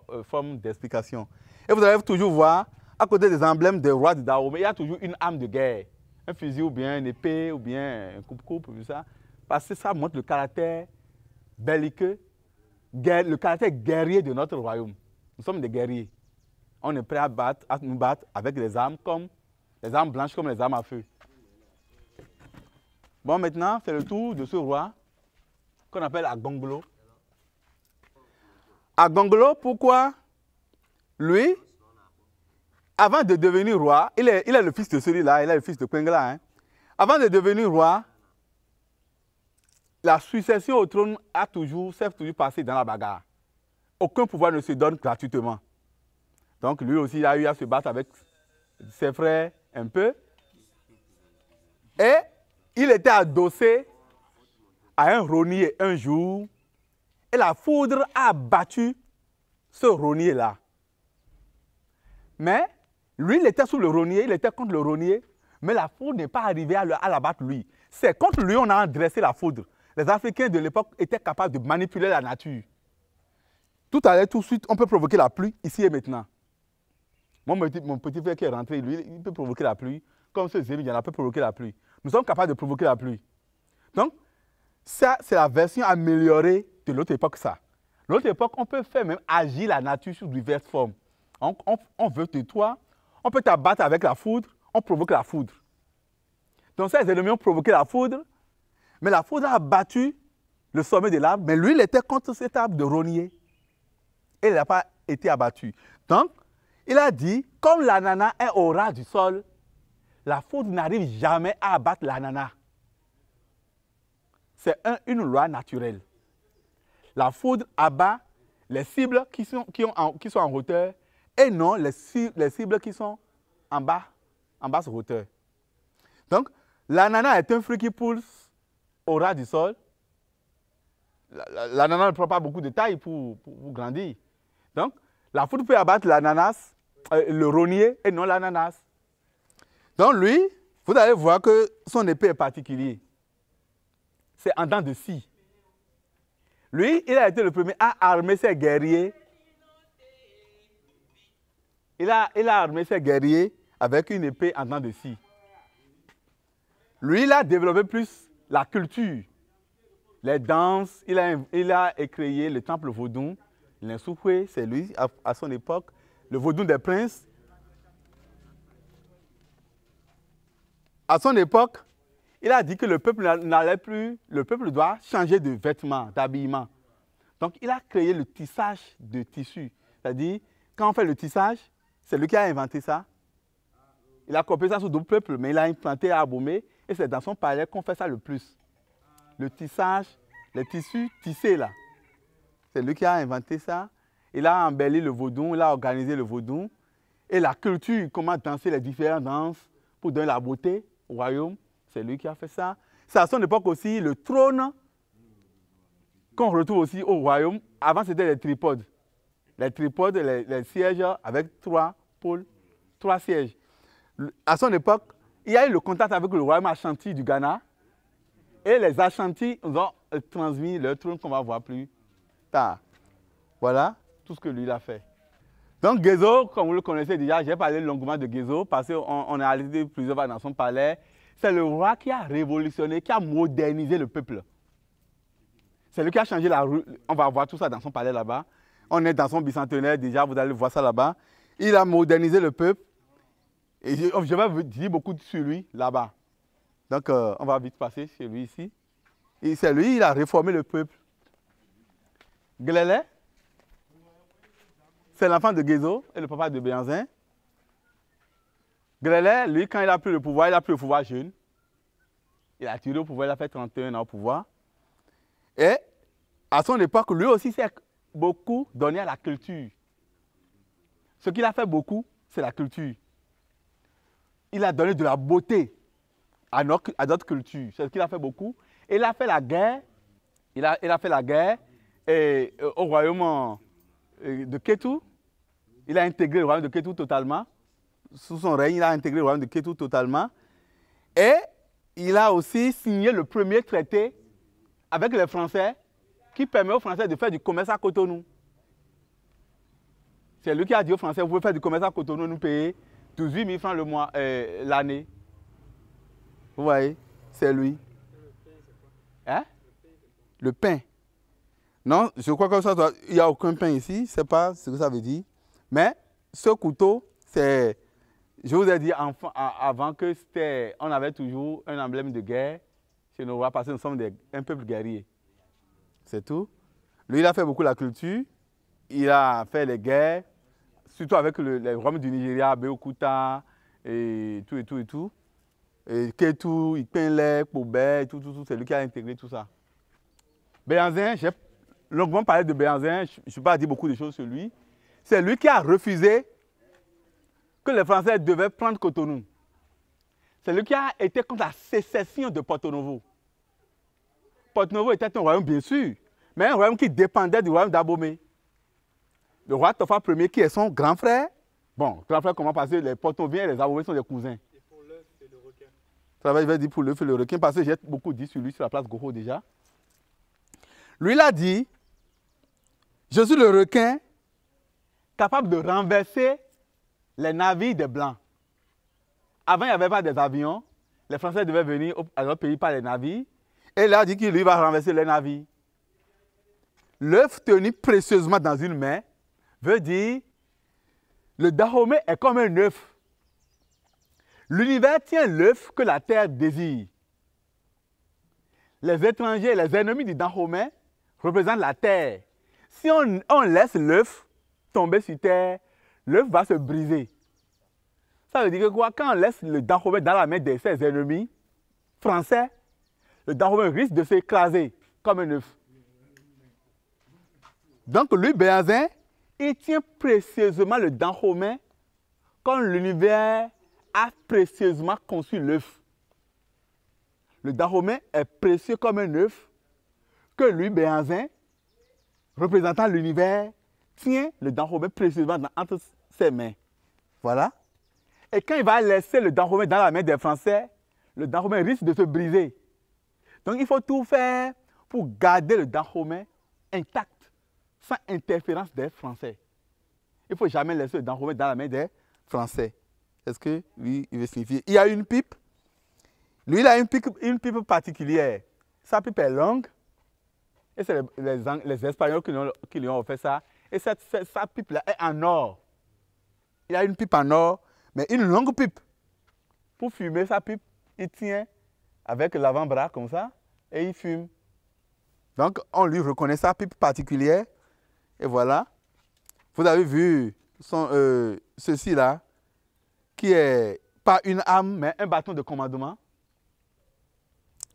euh, forme d'explication. Et vous allez toujours voir, à côté des emblèmes des rois de Dahomey, il y a toujours une âme de guerre un fusil ou bien une épée ou bien un coupe-coupe, ça. Parce que ça montre le caractère belliqueux, le caractère guerrier de notre royaume. Nous sommes des guerriers. On est prêt à, battre, à nous battre avec des armes comme les armes blanches comme les armes à feu. Bon, maintenant, c'est le tour de ce roi qu'on appelle Agongolo. Agongolo, pourquoi lui, avant de devenir roi, il est, il est le fils de celui-là, il est le fils de Kwengla. Hein. Avant de devenir roi, la succession au trône a toujours, s'est toujours passée dans la bagarre. Aucun pouvoir ne se donne gratuitement. Donc lui aussi, il a eu à se battre avec ses frères un peu. Et il était adossé à un ronier un jour. Et la foudre a battu ce ronier-là. Mais lui, il était sous le rognier, il était contre le rognier, mais la foudre n'est pas arrivée à l'abattre lui. C'est contre lui on a dressé la foudre. Les Africains de l'époque étaient capables de manipuler la nature. Tout à l'heure, tout de suite, on peut provoquer la pluie ici et maintenant. mon petit, frère qui est rentré, lui, il peut provoquer la pluie. Comme ce en a peut provoquer la pluie. Nous sommes capables de provoquer la pluie. Donc, ça, c'est la version améliorée de l'autre époque, ça. L'autre époque, on peut faire même agir la nature sous diverses formes. On, on veut de toi on peut t'abattre avec la foudre, on provoque la foudre. Donc ces ennemis ont provoqué la foudre, mais la foudre a abattu le sommet de l'arbre, mais lui, il était contre cet arbre de rognier. Et il n'a pas été abattu. Donc, il a dit, comme l'ananas est au ras du sol, la foudre n'arrive jamais à abattre l'ananas. C'est une loi naturelle. La foudre abat les cibles qui sont, qui sont en hauteur et non les, cibles qui sont en bas, en basse hauteur. Donc, l'ananas est un fruit qui pousse au ras du sol. L'ananas ne prend pas beaucoup de taille pour, grandir. Donc, la foudre peut abattre l'ananas, euh, le rognier et non l'ananas. Donc, lui, vous allez voir que son épée est particulier. C'est en dents de scie. Lui, il a été le premier à armer ses guerriers il a, armé ses guerriers avec une épée en tant de scie. Lui, il a développé plus la culture, les danses. Il a, il a créé le temple vaudou, l'insoukwe, c'est lui à, son époque, le vaudou des princes. À son époque, il a dit que le peuple n'allait plus, le peuple doit changer de vêtements, d'habillement. Donc, il a créé le tissage de tissus. C'est-à-dire, quand on fait le tissage, c'est lui qui a inventé ça. Il a copié ça sur d'autres peuples, mais il a implanté à Et c'est dans son palais qu'on fait ça le plus. Le tissage, les tissus tissés là. C'est lui qui a inventé ça. Il a embelli le vaudou, il a organisé le vaudou. Et la culture, comment danser les différentes danses pour donner la beauté au royaume, c'est lui qui a fait ça. C'est à son époque aussi le trône qu'on retrouve aussi au royaume. Avant, c'était les tripodes. Les tripodes, les sièges avec trois trois sièges. À son époque, il y a eu le contact avec le royaume Ashanti du Ghana. Et les Ashanti nous ont euh, transmis leur trône qu'on va voir plus tard. Voilà tout ce que lui a fait. Donc Gezo, comme vous le connaissez déjà, j'ai parlé longuement de Gezo parce qu'on a allé plusieurs fois dans son palais. C'est le roi qui a révolutionné, qui a modernisé le peuple. C'est lui qui a changé la rue. On va voir tout ça dans son palais là-bas. On est dans son bicentenaire déjà, vous allez voir ça là-bas. Il a modernisé le peuple. Et je, vais vous dire beaucoup sur lui là-bas. Donc, euh, on va vite passer chez lui ici. Et c'est lui, il a réformé le peuple. Glélé, c'est l'enfant de Guézo et le papa de Béanzin. Glélé, lui, quand il a pris le pouvoir, il a pris le pouvoir jeune. Il a tiré au pouvoir, il a fait 31 ans au pouvoir. Et à son époque, lui aussi s'est beaucoup donné à la culture. Ce qu'il a fait beaucoup, c'est la culture. Il a donné de la beauté à, d'autres cultures. C'est ce qu'il a fait beaucoup. il a fait la guerre. Il a, fait la guerre euh, au royaume euh, de Kétou. Il a intégré le royaume de Kétou totalement. Sous son règne, il a intégré le royaume de Kétou totalement. Et il a aussi signé le premier traité avec les Français qui permet aux Français de faire du commerce à Cotonou. C'est lui qui a dit aux Français, vous pouvez faire du commerce à Cotonou, nous payer 12 000 francs le mois, euh, l'année. Vous voyez, c'est lui. Hein? Le pain. Non, je crois que ça, il n'y a aucun pain ici, je ne sais pas ce que ça veut dire. Mais ce couteau, c'est... Je vous ai dit avant que c'était... On avait toujours un emblème de guerre chez nos rois parce que nous sommes un peuple guerrier. C'est tout. Lui, il a fait beaucoup la culture, il a fait les guerres, surtout avec le, les roms du Nigeria, Beokuta, et tout, et tout, et tout. Et Ketou, Ipenle, Pobé, tout, tout, tout, c'est lui qui a intégré tout ça. Béanzin, j'ai longuement parlé de Béanzin, je ne suis pas dit beaucoup de choses sur lui. C'est lui qui a refusé que les Français devaient prendre Cotonou. C'est lui qui a été contre la sécession de Porto Novo. Porto Novo était un royaume, bien sûr, mais un royaume qui dépendait du royaume d'Abomey. Le roi Topha Ier, qui est son grand frère, bon, grand frère comment passer les Potoviens viennent, les avoués sont des cousins. Et pour l'œuf et le requin. Ça va, dire pour l'œuf le requin, parce que j'ai beaucoup dit sur lui, sur la place Goho déjà. Lui, il a dit, je suis le requin capable de renverser les navires des Blancs. Avant, il n'y avait pas des avions. Les Français devaient venir à leur pays par les navires. Et là, il a dit qu'il va renverser les navires. L'œuf tenu précieusement dans une main veut dire le Dahomey est comme un œuf. L'univers tient l'œuf que la terre désire. Les étrangers, les ennemis du Dahomey représentent la terre. Si on, laisse l'œuf tomber sur terre, l'œuf va se briser. Ça veut dire que quoi Quand on laisse le Dahomey dans la main de ses ennemis français, le Dahomey risque de s'écraser comme un œuf. Donc, lui, Béazin, il tient précieusement le dent romain comme l'univers a précieusement conçu l'œuf. Le dent romain est précieux comme un œuf que lui, Béanzin, représentant l'univers, tient le dent romain précieusement entre ses mains. Voilà. Et quand il va laisser le dent romain dans la main des Français, le dent romain risque de se briser. Donc il faut tout faire pour garder le dent romain intact sans interférence des Français. Il ne faut jamais laisser le dans la main des Français. Est-ce que lui, il veut signifier Il y a une pipe. Lui, il a une pipe, une pipe particulière. Sa pipe est longue. Et c'est les, Espagnols qui, lui ont fait ça. Et cette, sa pipe-là est en or. Il a une pipe en or, mais une longue pipe. Pour fumer sa pipe, il tient avec l'avant-bras comme ça et il fume. Donc, on lui reconnaît sa pipe particulière et voilà, vous avez vu euh, ceci là, qui est pas une âme, mais un bâton de commandement.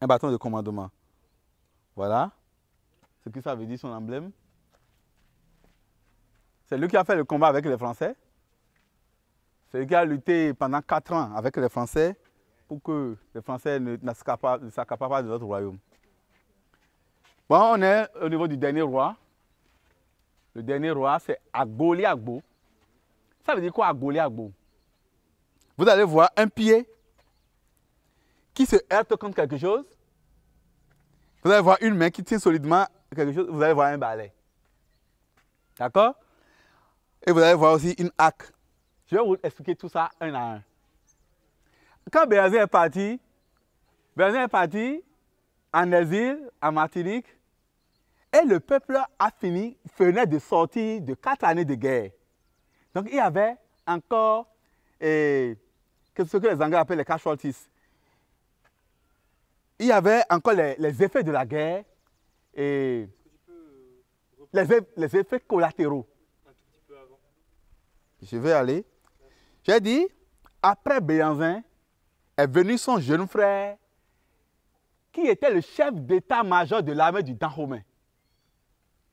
Un bâton de commandement. Voilà ce que ça veut dire son emblème. C'est lui qui a fait le combat avec les Français. C'est lui qui a lutté pendant quatre ans avec les Français pour que les Français ne, ne s'accaparent pas de notre royaume. Bon, on est au niveau du dernier roi, le dernier roi, c'est Agoliagbo. Ça veut dire quoi Agoliagbo Vous allez voir un pied qui se heurte contre quelque chose. Vous allez voir une main qui tient solidement quelque chose. Vous allez voir un balai. D'accord Et vous allez voir aussi une haque. Je vais vous expliquer tout ça un à un. Quand Béazé est parti, Béazé est parti en exil, en Martinique, et le peuple a fini, venait de sortir de quatre années de guerre. Donc il y avait encore eh, ce que les Anglais appellent les casualties. Il y avait encore les, effets de la guerre et eh, les, effets collatéraux. Je vais aller. J'ai dit, après Béanzin, est venu son jeune frère qui était le chef d'état-major de l'armée du romain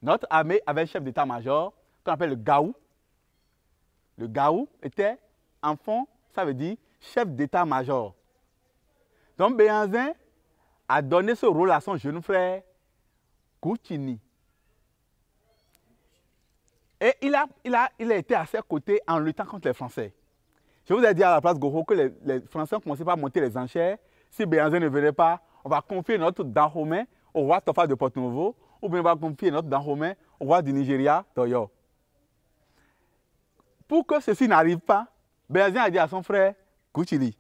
notre armée avait un chef d'état-major qu'on appelle le Gaou. Le Gaou était, en fond, ça veut dire chef d'état-major. Donc Béanzin a donné ce rôle à son jeune frère Kouchini. Et il a, il, a, il a été à ses côtés en luttant contre les Français. Je vous ai dit à la place Goro que les, Français ont commencé à monter les enchères. Si Béanzin ne venait pas, on va confier notre dent au roi Topha de port novo ou bien va confier notre dent romain au roi du Nigeria, Toyo. Pour que ceci n'arrive pas, Béazien a dit à son frère Gucci,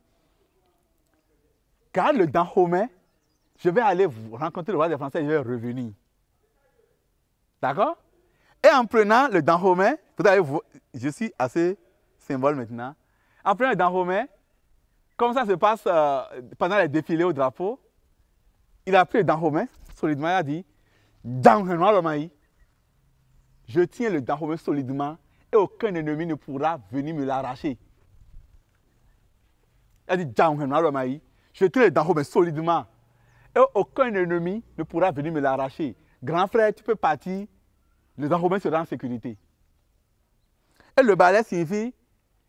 garde le dent romain, je vais aller vous rencontrer le roi des Français, je vais revenir. D'accord Et en prenant le dent romain, je suis assez symbole maintenant, en prenant le dent romain, comme ça se passe euh, pendant les défilés au drapeau, il a pris le dent romain, solidement, il a dit, je tiens le Dahomey solidement et aucun ennemi ne pourra venir me l'arracher. Elle dit Je tiens le Dahomey solidement et aucun ennemi ne pourra venir me l'arracher. Grand frère, tu peux partir, le Dahomey sera en sécurité. Et le balai signifie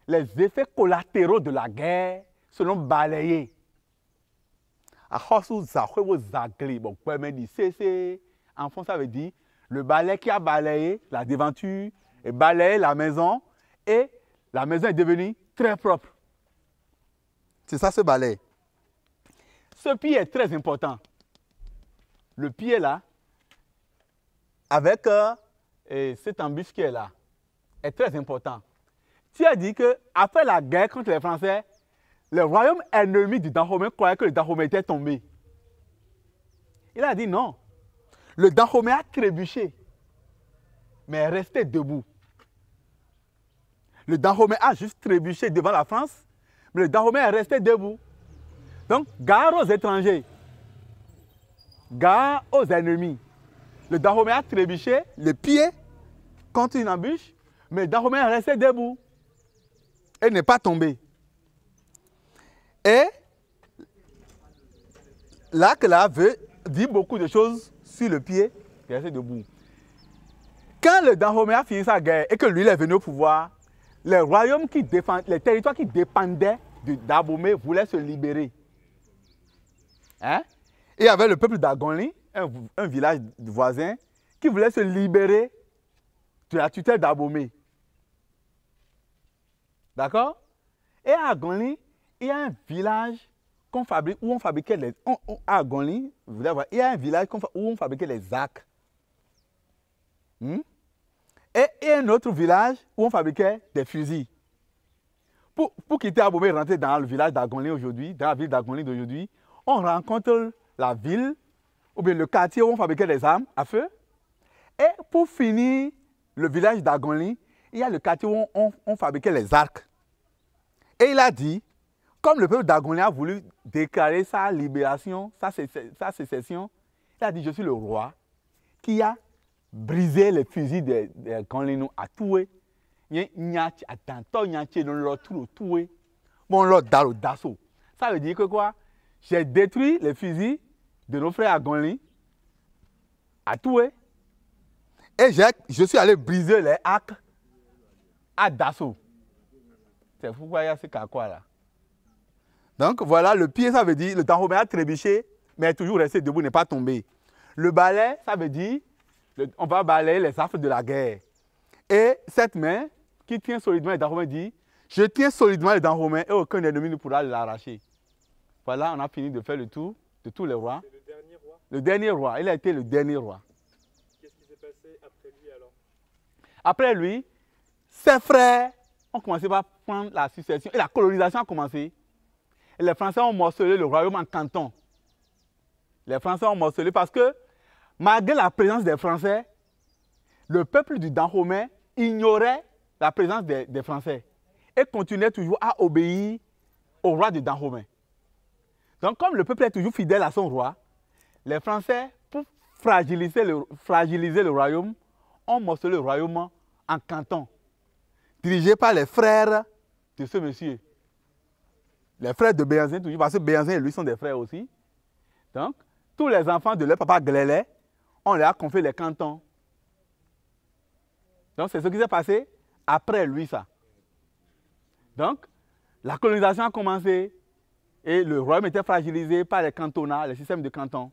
les effets collatéraux de la guerre seront balayés. c'est, en France, ça veut dire le balai qui a balayé la devanture et balayé la maison et la maison est devenue très propre. C'est ça ce balai. Ce pied est très important. Le pied là, avec euh, cet et là, est très important. Tu as dit que après la guerre contre les Français, le royaume ennemi du Dahomey croyait que le Dahomey était tombé. Il a dit non, le Dahomey a trébuché, mais est resté debout. Le Dahomey a juste trébuché devant la France, mais le Dahomey est resté debout. Donc, gare aux étrangers, gare aux ennemis. Le Dahomey a trébuché les pieds, contre une embûche, mais le Dahomey est resté debout. Et n'est pas tombé. Et là que là veut dire beaucoup de choses sur le pied, il debout. Quand le Dahomey a fini sa guerre et que lui est venu au pouvoir, les royaumes qui défendent, les territoires qui dépendaient du Dahomey voulaient se libérer. Hein? il y avait le peuple d'Agonli, un, village voisin, qui voulait se libérer de la tutelle d'Abomey. D'accord Et à Agonli, il y a un village où on fabriquait les... à il y a un village où on fabriquait les arcs, hmm? Et, et, un autre village où on fabriquait des fusils. Pour, pour quitter à et rentrer dans le village d'Agonlin aujourd'hui, dans la ville d'Agonlin d'aujourd'hui, on rencontre la ville ou bien le quartier où on fabriquait les armes à feu. Et pour finir le village d'Agonlin, il y a le quartier où on fabriquait les arcs. Et il a dit, comme le peuple d'Agoné a voulu déclarer sa libération, sa, sécession, il a dit Je suis le roi qui a brisé les fusils de, de Kanlino à Toué. mon lord dans le Ça veut dire que quoi J'ai détruit les fusils de nos frères à à Toué, et je suis allé briser les hacks à Dassault. C'est pourquoi il y a ce cas quoi là donc voilà, le pied, ça veut dire, le tanhomé a trébuché, mais est toujours resté debout, n'est pas tombé. Le balai, ça veut dire, on va balayer les affres de la guerre. Et cette main qui tient solidement le romains dit, je tiens solidement le romains et aucun ennemi ne pourra l'arracher. Voilà, on a fini de faire le tour de tous les rois. Le dernier roi. Le dernier roi, il a été le dernier roi. Qu'est-ce qui s'est passé après lui alors Après lui, ses frères ont commencé par prendre la succession et la colonisation a commencé les Français ont morcelé le royaume en canton. Les Français ont morcelé parce que, malgré la présence des Français, le peuple du Dahomey ignorait la présence des, Français et continuait toujours à obéir au roi du Dahomey. Donc, comme le peuple est toujours fidèle à son roi, les Français, pour fragiliser le, fragiliser le royaume, ont morcelé le royaume en canton, dirigé par les frères de ce monsieur les frères de Béanzin, parce que Béanzin et lui sont des frères aussi. Donc, tous les enfants de leur papa Glélé, on leur a confié les cantons. Donc, c'est ce qui s'est passé après lui, ça. Donc, la colonisation a commencé et le royaume était fragilisé par les cantonats, les systèmes de cantons.